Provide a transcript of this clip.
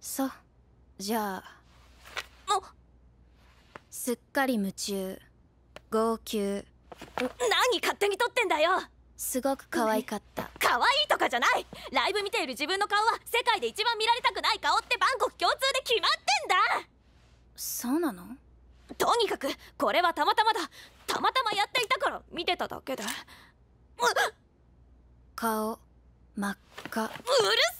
そうじゃあすっかり夢中号泣何勝手に撮ってんだよすごく可愛かった可愛いとかじゃないライブ見ている自分の顔は世界で一番見られたくない顔ってバンコク共通で決まってんだそうなのとにかくこれはたまたまだたまたまやっていたから見てただけで顔真っ赤うるさ